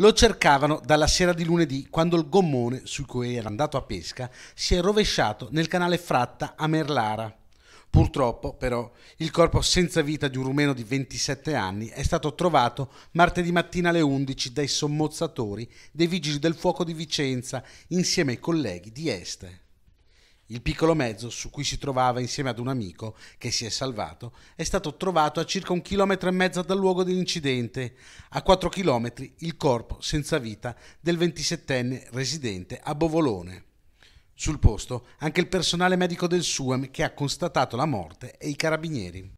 Lo cercavano dalla sera di lunedì quando il gommone su cui era andato a pesca si è rovesciato nel canale Fratta a Merlara. Purtroppo, però, il corpo senza vita di un rumeno di 27 anni è stato trovato martedì mattina alle 11 dai sommozzatori dei Vigili del Fuoco di Vicenza insieme ai colleghi di Este. Il piccolo mezzo su cui si trovava insieme ad un amico che si è salvato è stato trovato a circa un chilometro e mezzo dal luogo dell'incidente. A 4 chilometri il corpo senza vita del 27enne residente a Bovolone. Sul posto anche il personale medico del SUEM che ha constatato la morte e i carabinieri.